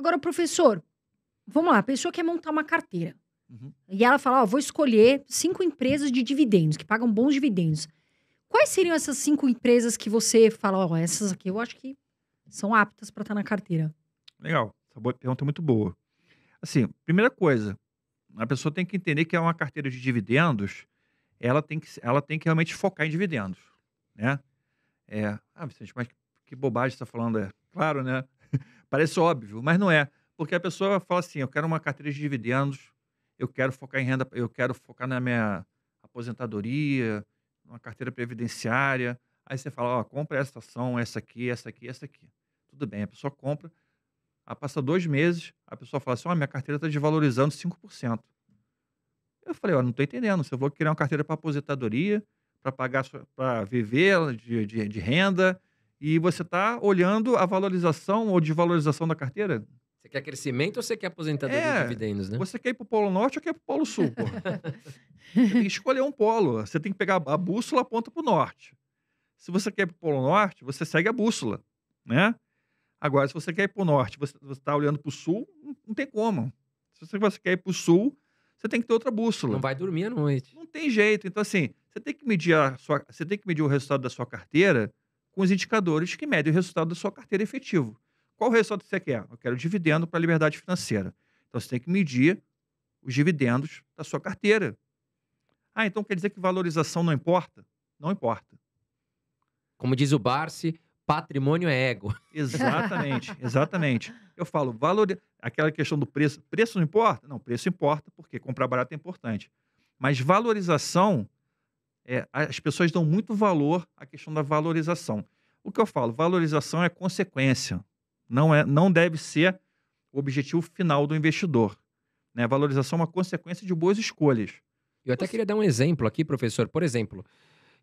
Agora, professor, vamos lá, a pessoa quer montar uma carteira. Uhum. E ela fala: Ó, vou escolher cinco empresas de dividendos, que pagam bons dividendos. Quais seriam essas cinco empresas que você fala, ó, essas aqui eu acho que são aptas para estar tá na carteira? Legal, essa pergunta é muito boa. Assim, primeira coisa, a pessoa tem que entender que é uma carteira de dividendos, ela tem que, ela tem que realmente focar em dividendos, né? É, ah, Vicente, mas que bobagem você está falando, é claro, né? Parece óbvio, mas não é. Porque a pessoa fala assim: eu quero uma carteira de dividendos, eu quero focar em renda, eu quero focar na minha aposentadoria, uma carteira previdenciária. Aí você fala: ó, compra essa ação, essa aqui, essa aqui, essa aqui. Tudo bem, a pessoa compra. A passa dois meses, a pessoa fala assim: ó, minha carteira está desvalorizando 5%. Eu falei: ó, não estou entendendo. Se eu vou criar uma carteira para aposentadoria, para pagar, para viver de, de, de renda, e você está olhando a valorização ou desvalorização da carteira. Você quer crescimento ou você quer aposentadoria é, dividendos, né? Você quer ir para o Polo Norte ou quer ir para o Polo Sul? você tem que escolher um polo. Você tem que pegar a bússola aponta para o norte. Se você quer ir para o Polo Norte, você segue a bússola, né? Agora, se você quer ir para o norte, você está olhando para o sul, não tem como. Se você, você quer ir para o sul, você tem que ter outra bússola. Não vai dormir à noite. Não tem jeito. Então, assim, você tem que medir a sua, você tem que medir o resultado da sua carteira os indicadores que medem o resultado da sua carteira efetivo. Qual o resultado que você quer? Eu quero dividendo para a liberdade financeira. Então você tem que medir os dividendos da sua carteira. Ah, então quer dizer que valorização não importa? Não importa. Como diz o Barsi, patrimônio é ego. Exatamente, exatamente. Eu falo, valor... aquela questão do preço. Preço não importa? Não, preço importa, porque comprar barato é importante. Mas valorização é, as pessoas dão muito valor à questão da valorização. O que eu falo, valorização é consequência, não, é, não deve ser o objetivo final do investidor. Né? Valorização é uma consequência de boas escolhas. Eu até queria dar um exemplo aqui, professor. Por exemplo,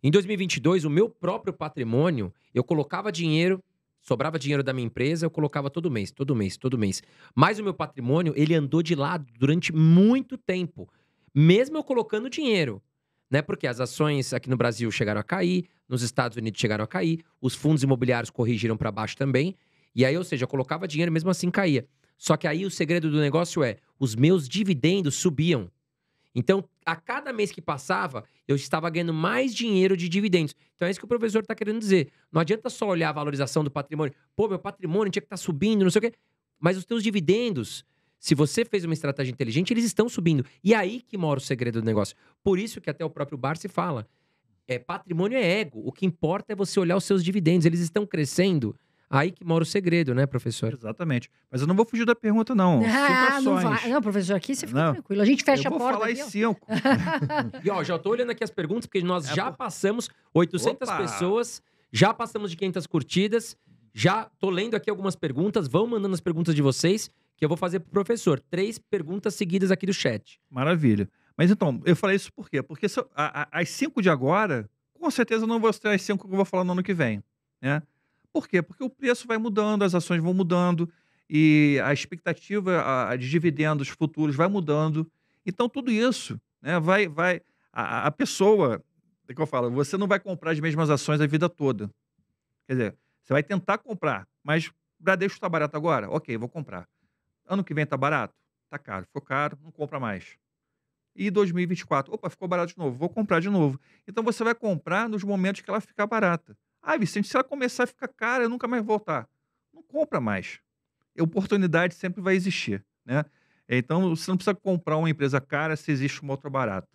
em 2022, o meu próprio patrimônio, eu colocava dinheiro, sobrava dinheiro da minha empresa, eu colocava todo mês, todo mês, todo mês. Mas o meu patrimônio, ele andou de lado durante muito tempo, mesmo eu colocando dinheiro né? Porque as ações aqui no Brasil chegaram a cair, nos Estados Unidos chegaram a cair, os fundos imobiliários corrigiram para baixo também. E aí, ou seja, eu colocava dinheiro e mesmo assim caía. Só que aí o segredo do negócio é, os meus dividendos subiam. Então, a cada mês que passava, eu estava ganhando mais dinheiro de dividendos. Então, é isso que o professor está querendo dizer. Não adianta só olhar a valorização do patrimônio. Pô, meu patrimônio tinha que estar tá subindo, não sei o quê. Mas os teus dividendos, se você fez uma estratégia inteligente, eles estão subindo. E aí que mora o segredo do negócio. Por isso que até o próprio Bar se fala. É, patrimônio é ego. O que importa é você olhar os seus dividendos. Eles estão crescendo. Aí que mora o segredo, né, professor? Exatamente. Mas eu não vou fugir da pergunta, não. Ah, não, vai. não, professor, aqui você fica não. tranquilo. A gente fecha a porta. Eu vou falar em cinco. e, ó, já tô olhando aqui as perguntas, porque nós é já por... passamos 800 Opa. pessoas, já passamos de 500 curtidas, já tô lendo aqui algumas perguntas, vão mandando as perguntas de vocês que eu vou fazer pro professor. Três perguntas seguidas aqui do chat. Maravilha. Mas então, eu falei isso por quê? Porque se, a, a, as cinco de agora, com certeza não vou ter as cinco que eu vou falar no ano que vem. Né? Por quê? Porque o preço vai mudando, as ações vão mudando, e a expectativa a, de dividendos futuros vai mudando. Então, tudo isso né, vai. vai a, a pessoa, é que eu falo, você não vai comprar as mesmas ações a vida toda. Quer dizer, você vai tentar comprar, mas Bradesco está barato agora? Ok, vou comprar. Ano que vem tá barato? Tá caro. Ficou caro, não compra mais. E 2024, opa, ficou barato de novo, vou comprar de novo. Então você vai comprar nos momentos que ela ficar barata. Ah, Vicente, se ela começar a ficar cara, eu nunca mais voltar. Não compra mais. A oportunidade sempre vai existir, né? Então você não precisa comprar uma empresa cara se existe uma outra barata.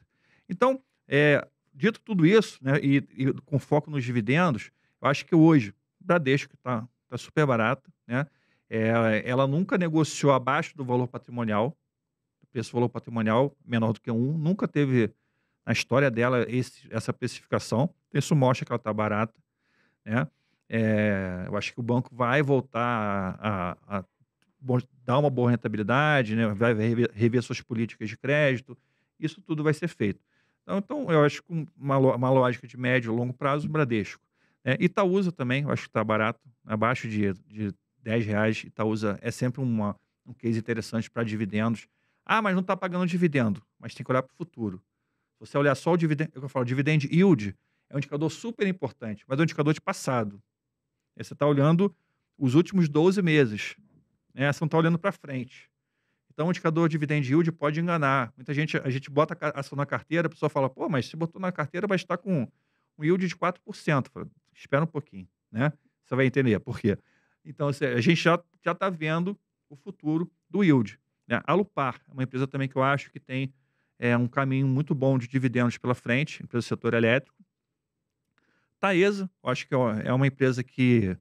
Então, é, dito tudo isso, né, e, e, com foco nos dividendos, eu acho que hoje, Bradesco, que está tá super barato, né? É, ela nunca negociou abaixo do valor patrimonial, do preço valor patrimonial menor do que um, nunca teve na história dela esse, essa precificação. Então, isso mostra que ela está barata, né? É, eu acho que o banco vai voltar a, a, a dar uma boa rentabilidade, né? vai rever, rever, suas políticas de crédito, isso tudo vai ser feito. Então, então eu acho que uma, uma lógica de médio e longo prazo, o Bradesco. Né? Itaúsa também, eu acho que está barato, abaixo de, de 10 reais, Itaúsa tá é sempre uma, um case interessante para dividendos. Ah, mas não está pagando dividendo, mas tem que olhar para o futuro. Se você olhar só o dividendo, é eu falo, dividend yield é um indicador super importante, mas é um indicador de passado. você está olhando os últimos 12 meses, né? você não está olhando para frente. Então, o indicador dividendo dividend yield pode enganar. Muita gente, a gente bota a ação na carteira, a pessoa fala, pô, mas se botou na carteira, vai estar com um yield de 4%. Fala, Espera um pouquinho, né? Você vai entender por quê. Então, assim, a gente já está vendo o futuro do yield. Né? A Lupar é uma empresa também que eu acho que tem é, um caminho muito bom de dividendos pela frente, empresa do setor elétrico. Taesa, eu acho que é uma é empresa que,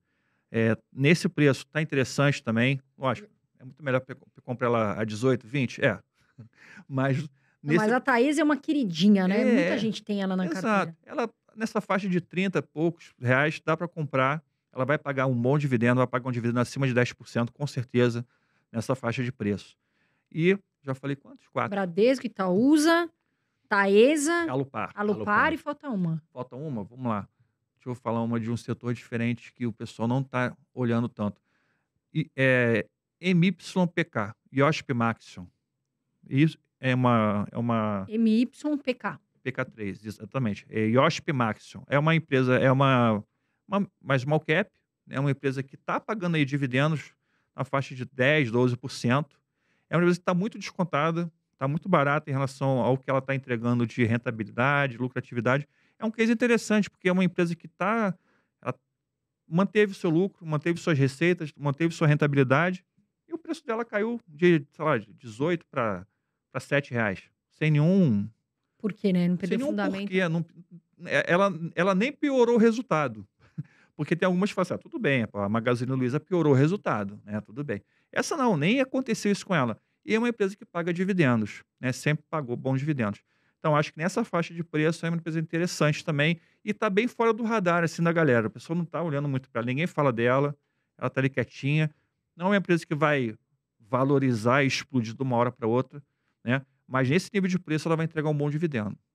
é, nesse preço, está interessante também. Lógico, é muito melhor comprar ela a 18, 20, é. Mas, nesse... Mas a Taesa é uma queridinha, né? É, Muita gente tem ela na exato. carteira. Ela, nessa faixa de 30 poucos reais, dá para comprar ela vai pagar um bom dividendo, vai pagar um dividendo acima de 10%, com certeza, nessa faixa de preço. E já falei quantos? Quatro. Bradesco, Itaúsa, Taesa, Alupar. Alupar. Alupar e falta uma. Falta uma? Vamos lá. Deixa eu falar uma de um setor diferente que o pessoal não está olhando tanto. E, é, MYPK, IOSP Maxion. Isso é uma, é uma... MYPK. PK3, exatamente. É IOSP Maxion. É uma empresa, é uma uma, uma small cap, é né, uma empresa que está pagando aí dividendos na faixa de 10%, 12%. É uma empresa que está muito descontada, está muito barata em relação ao que ela está entregando de rentabilidade, lucratividade. É um case interessante, porque é uma empresa que está manteve seu lucro, manteve suas receitas, manteve sua rentabilidade, e o preço dela caiu de, sei lá, de 18 para 7 reais. Sem nenhum. Por quê, né? Não perdeu fundamento. Porquê, não, é, ela, ela nem piorou o resultado. Porque tem algumas que falam assim, ah, tudo bem, a Magazine Luiza piorou o resultado, né? Tudo bem. Essa não, nem aconteceu isso com ela. E é uma empresa que paga dividendos, né? Sempre pagou bons dividendos. Então, acho que nessa faixa de preço é uma empresa interessante também e está bem fora do radar, assim, da galera. A pessoa não está olhando muito para ela, ninguém fala dela, ela está ali quietinha. Não é uma empresa que vai valorizar e explodir de uma hora para outra, né? Mas nesse nível de preço ela vai entregar um bom dividendo.